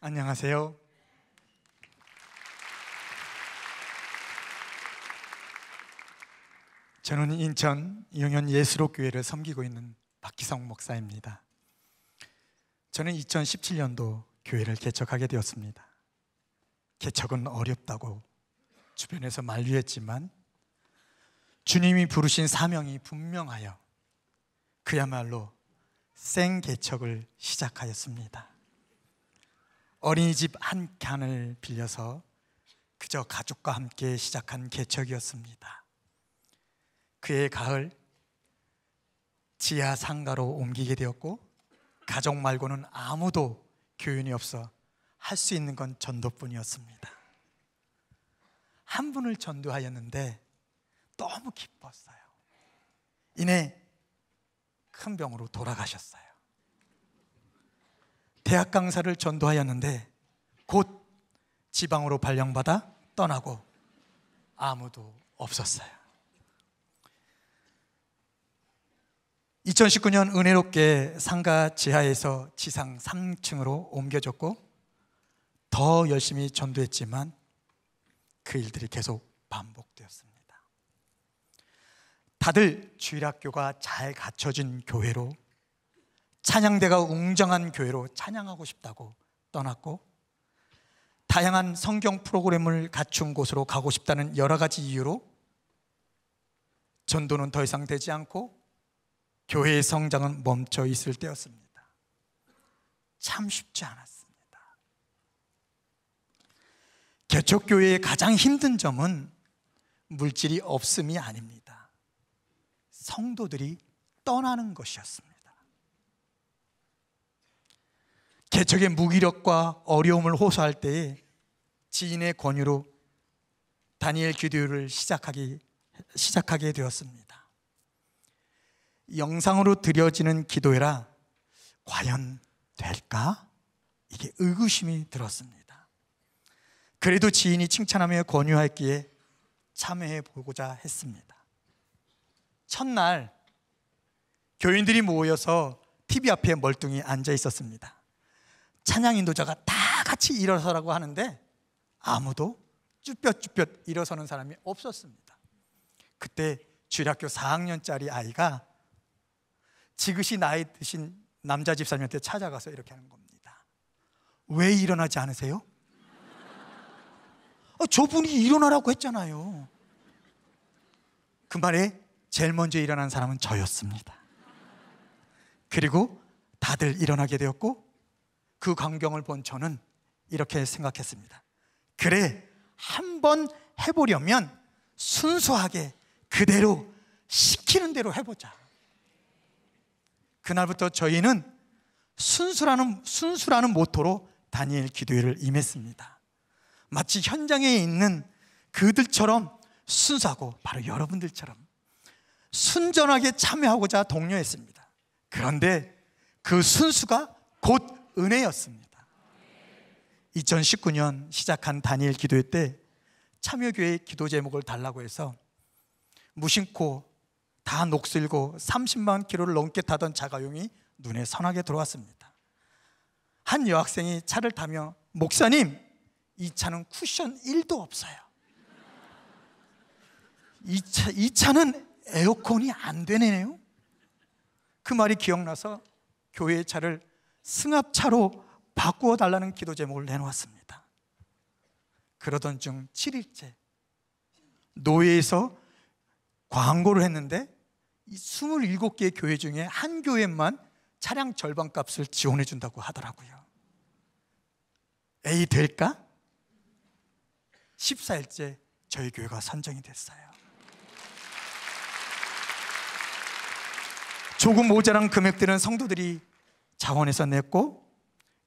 안녕하세요. 저는 인천 용현 예수로 교회를 섬기고 있는 박기성 목사입니다. 저는 2017년도 교회를 개척하게 되었습니다. 개척은 어렵다고 주변에서 만류했지만 주님이 부르신 사명이 분명하여 그야말로 생 개척을 시작하였습니다. 어린이집 한 칸을 빌려서 그저 가족과 함께 시작한 개척이었습니다. 그의 가을 지하 상가로 옮기게 되었고 가족 말고는 아무도 교인이 없어 할 수 있는 건 전도뿐이었습니다. 한 분을 전도하였는데 너무 기뻤어요. 이내 큰 병으로 돌아가셨어요. 대학 강사를 전도하였는데 곧 지방으로 발령받아 떠나고 아무도 없었어요. 2019년 은혜롭게 상가 지하에서 지상 3층으로 옮겨졌고 더 열심히 전도했지만 그 일들이 계속 반복되었습니다. 다들 주일학교가 잘 갖춰진 교회로 찬양대가 웅장한 교회로 찬양하고 싶다고 떠났고 다양한 성경 프로그램을 갖춘 곳으로 가고 싶다는 여러 가지 이유로 전도는 더 이상 되지 않고 교회의 성장은 멈춰 있을 때였습니다. 참 쉽지 않았습니다. 개척교회의 가장 힘든 점은 물질이 없음이 아닙니다. 성도들이 떠나는 것이었습니다. 개척의 무기력과 어려움을 호소할 때에 지인의 권유로 다니엘 기도를 시작하기 시작하게 되었습니다. 영상으로 드려지는 기도회라 과연 될까? 이게 의구심이 들었습니다. 그래도 지인이 칭찬하며 권유했기에 참여해 보고자 했습니다. 첫날 교인들이 모여서 TV 앞에 멀뚱히 앉아 있었습니다. 찬양 인도자가 다 같이 일어서라고 하는데 아무도 쭈뼛쭈뼛 일어서는 사람이 없었습니다. 그때 주일학교 4학년짜리 아이가 지그시 나이 드신 남자 집사님한테 찾아가서 이렇게 하는 겁니다. 왜 일어나지 않으세요? 아, 저분이 일어나라고 했잖아요. 그 말에 제일 먼저 일어난 사람은 저였습니다. 그리고 다들 일어나게 되었고 그 광경을 본 저는 이렇게 생각했습니다. 그래, 한번 해보려면 순수하게 그대로 시키는 대로 해보자. 그날부터 저희는 순수라는, 순수라는 모토로 다니엘 기도회를 임했습니다. 마치 현장에 있는 그들처럼 순수하고 바로 여러분들처럼 순전하게 참여하고자 독려했습니다. 그런데 그 순수가 곧 은혜였습니다. 2019년 시작한 다니엘 기도회 때 참여교회 기도 제목을 달라고 해서 무심코 다 녹슬고 30만 킬로를 넘게 타던 자가용이 눈에 선하게 들어왔습니다. 한 여학생이 차를 타며 목사님 이 차는 쿠션 1도 없어요. 이, 차, 이 차는 에어컨이 안 되네요. 그 말이 기억나서 교회의 차를 승합차로 바꾸어 달라는 기도 제목을 내놓았습니다. 그러던 중 7일째 노예에서 광고를 했는데 27개 교회 중에 한 교회만 차량 절반 값을 지원해 준다고 하더라고요. 에이 될까? 14일째 저희 교회가 선정이 됐어요. 조금 모자란 금액들은 성도들이 자원에서 냈고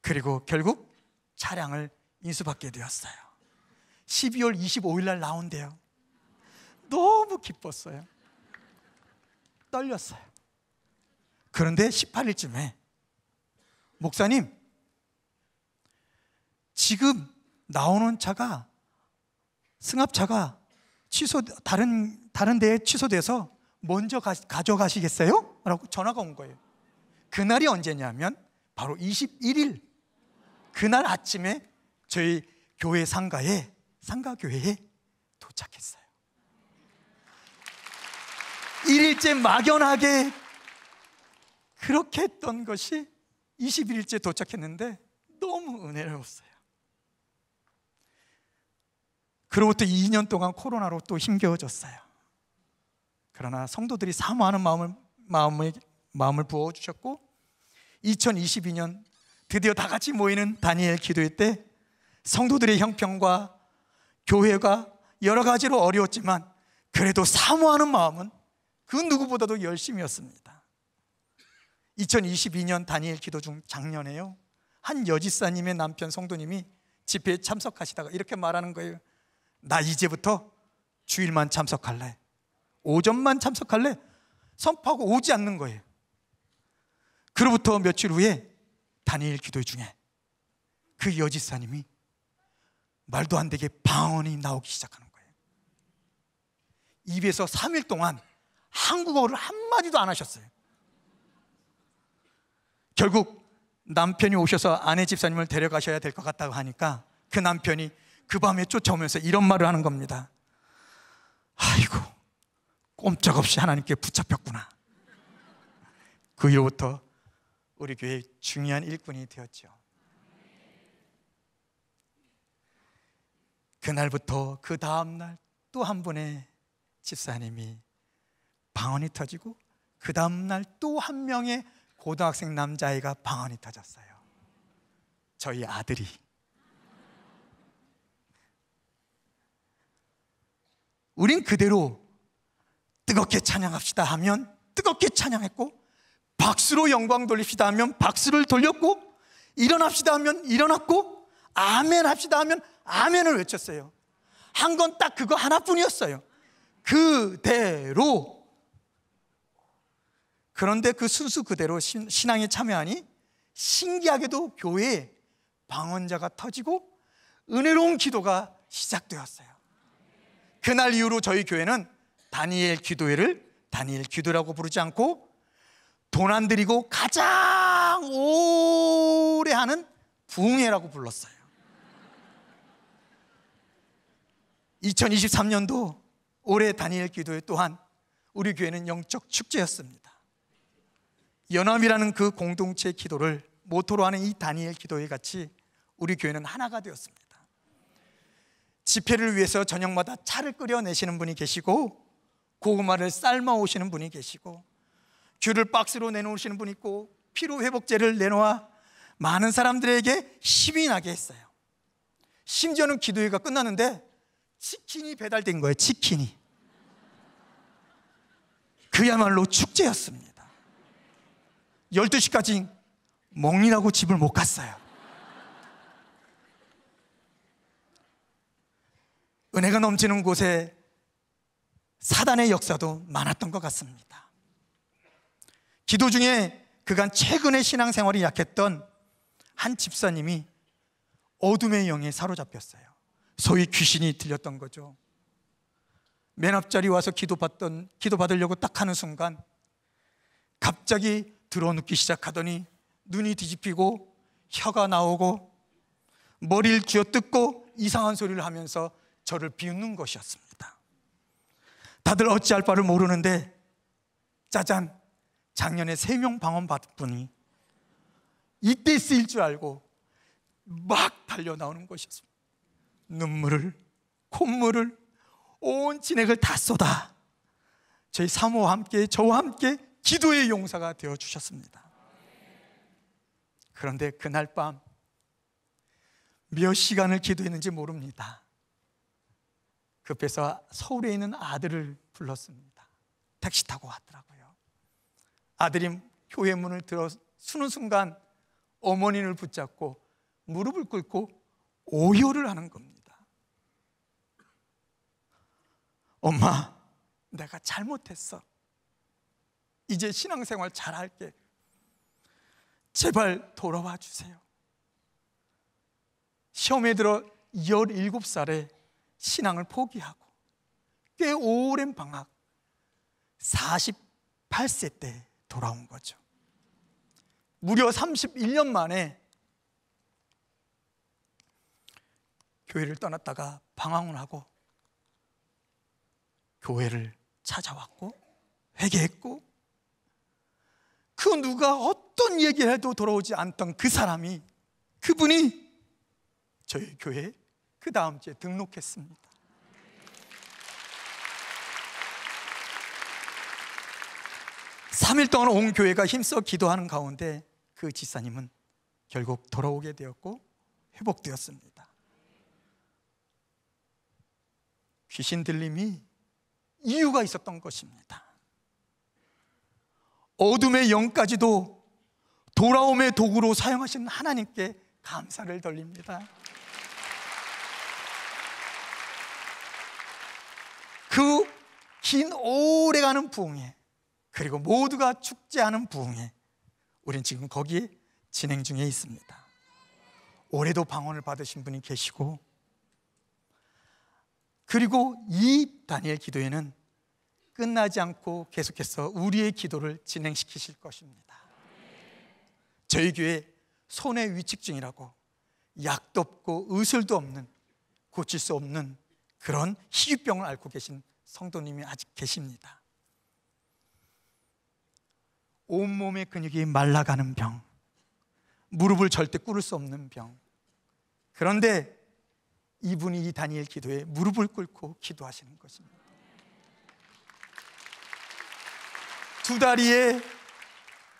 그리고 결국 차량을 인수받게 되었어요. 12월 25일 날 나온대요. 너무 기뻤어요. 떨렸어요. 그런데 18일쯤에 목사님 지금 나오는 차가 승합차가 취소 다른 다른 데에 취소돼서 먼저 가, 가져가시겠어요? 라고 전화가 온 거예요. 그날이 언제냐면 바로 21일 그날 아침에 저희 교회 상가에 상가교회에 도착했어요. 일일째 막연하게 그렇게 했던 것이 21일째 도착했는데 너무 은혜로웠어요. 그로부터 2년 동안 코로나로 또 힘겨워졌어요. 그러나 성도들이 사모하는 마음을 마음을 마음을 부어 주셨고 2022년 드디어 다 같이 모이는 다니엘 기도회 때 성도들의 형편과 교회가 여러 가지로 어려웠지만 그래도 사모하는 마음은 그 누구보다도 열심이었습니다. 2022년 다니엘 기도 중 작년에요. 한 여지사님의 남편 성도님이 집회에 참석하시다가 이렇게 말하는 거예요. 나 이제부터 주일만 참석할래. 오전만 참석할래. 선포하고 오지 않는 거예요. 그로부터 며칠 후에 다니엘 기도 중에 그 여지사님이 말도 안 되게 방언이 나오기 시작하는 거예요. 입에서 3일 동안 한국어를 한마디도 안 하셨어요. 결국 남편이 오셔서 아내 집사님을 데려가셔야 될 것 같다고 하니까 그 남편이 그 밤에 쫓아오면서 이런 말을 하는 겁니다. 아이고, 꼼짝없이 하나님께 붙잡혔구나. 그 이후부터 우리 교회의 중요한 일꾼이 되었죠. 그날부터 그 다음 날 또 한 분의 집사님이 방언이 터지고 그 다음 날 또 한 명의 고등학생 남자아이가 방언이 터졌어요. 저희 아들이 우린 그대로 뜨겁게 찬양합시다 하면 뜨겁게 찬양했고 박수로 영광 돌립시다 하면 박수를 돌렸고 일어납시다 하면 일어났고 아멘 합시다 하면 아멘을 외쳤어요. 한 건 딱 그거 하나뿐이었어요. 그대로. 그런데 그 순수 그대로 신앙에 참여하니 신기하게도 교회에 방언자가 터지고 은혜로운 기도가 시작되었어요. 그날 이후로 저희 교회는 다니엘 기도회를 다니엘 기도라고 부르지 않고 돈안드리고 가장 오래 하는 부흥회라고 불렀어요. 2023년도 올해 다니엘 기도회 또한 우리 교회는 영적 축제였습니다. 연합이라는 그 공동체 기도를 모토로 하는 이 다니엘 기도회 같이 우리 교회는 하나가 되었습니다. 집회를 위해서 저녁마다 차를 끓여내시는 분이 계시고 고구마를 삶아 오시는 분이 계시고 귤을 박스로 내놓으시는 분 있고 피로 회복제를 내놓아 많은 사람들에게 힘이 나게 했어요. 심지어는 기도회가 끝나는데 치킨이 배달된 거예요. 치킨이. 그야말로 축제였습니다. 12시까지 멍이라고 집을 못 갔어요. 은혜가 넘치는 곳에 사단의 역사도 많았던 것 같습니다. 기도 중에 그간 최근의 신앙생활이 약했던 한 집사님이 어둠의 영에 사로잡혔어요. 소위 귀신이 들렸던 거죠. 맨 앞자리 와서 기도받던 기도 받으려고 딱 하는 순간 갑자기 들어눕기 시작하더니 눈이 뒤집히고 혀가 나오고 머리를 쥐어뜯고 이상한 소리를 하면서 저를 비웃는 것이었습니다. 다들 어찌할 바를 모르는데 짜잔 작년에 세 명 방언 받더니 이때 쓰일 줄 알고 막 달려 나오는 것이었습니다. 눈물을, 콧물을, 온 진액을 다 쏟아 저희 사모와 함께, 저와 함께 기도의 용사가 되어 주셨습니다. 그런데 그날 밤 몇 시간을 기도했는지 모릅니다. 급해서 그 서울에 있는 아들을 불렀습니다. 택시 타고 왔더라고요. 아들이 교회 문을 들어 수는 순간 어머니를 붙잡고 무릎을 꿇고 오열을 하는 겁니다. 엄마, 내가 잘못했어. 이제 신앙생활 잘할게. 제발 돌아와 주세요. 시험에 들어 17살에 신앙을 포기하고 꽤 오랜 방학 48세 때 돌아온 거죠. 무려 31년 만에 교회를 떠났다가 방황을 하고 교회를 찾아왔고 회개했고 그 누가 어떤 얘기를 해도 돌아오지 않던 그 사람이 그분이 저희 교회에 그 다음 주에 등록했습니다. 3일 동안 온 교회가 힘써 기도하는 가운데 그 집사님은 결국 돌아오게 되었고 회복되었습니다. 귀신 들림이 이유가 있었던 것입니다. 어둠의 영까지도 돌아옴의 도구로 사용하신 하나님께 감사를 돌립니다. 그 긴 오래가는 부흥에 그리고 모두가 축제하는 부흥회. 우린 지금 거기 진행 중에 있습니다. 올해도 방언을 받으신 분이 계시고 그리고 이 다니엘 기도회는 끝나지 않고 계속해서 우리의 기도를 진행시키실 것입니다. 저희 교회 손해 위축증이라고 약도 없고 의술도 없는 고칠 수 없는 그런 희귀병을 앓고 계신 성도님이 아직 계십니다. 온몸의 근육이 말라가는 병, 무릎을 절대 꿇을 수 없는 병. 그런데 이분이 이 다니엘 기도에 무릎을 꿇고 기도하시는 것입니다. 두 다리에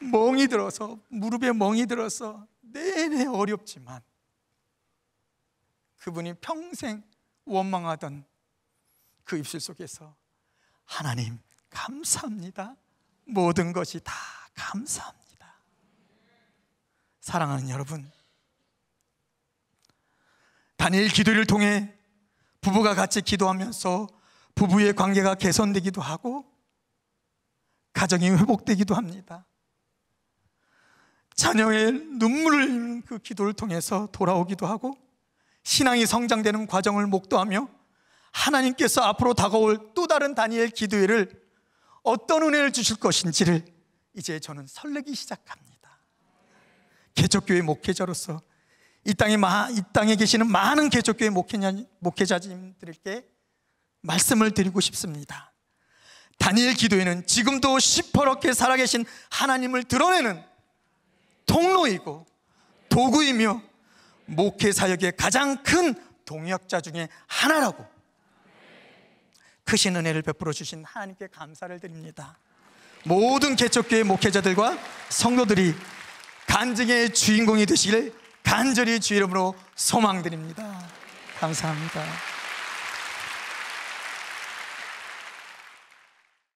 멍이 들어서, 무릎에 멍이 들어서 내내 어렵지만 그분이 평생 원망하던 그 입술 속에서 하나님, 감사합니다. 모든 것이 다 감사합니다. 사랑하는 여러분, 단일 기도를 통해 부부가 같이 기도하면서 부부의 관계가 개선되기도 하고 가정이 회복되기도 합니다. 자녀의 눈물을 그 기도를 통해서 돌아오기도 하고 신앙이 성장되는 과정을 목도하며 하나님께서 앞으로 다가올 또 다른 다니엘 기도회를 어떤 은혜를 주실 것인지를 이제 저는 설레기 시작합니다. 개척교회 목회자로서 이 땅에 마, 이 땅에 계시는 많은 개척교회 목회자, 목회자님들께 말씀을 드리고 싶습니다. 다니엘 기도에는 지금도 시퍼렇게 살아계신 하나님을 드러내는 통로이고 도구이며 목회 사역의 가장 큰 동역자 중에 하나라고 크신 은혜를 베풀어 주신 하나님께 감사를 드립니다. 모든 개척교회 목회자들과 성도들이 간증의 주인공이 되시길 간절히 주 이름으로 소망드립니다. 감사합니다.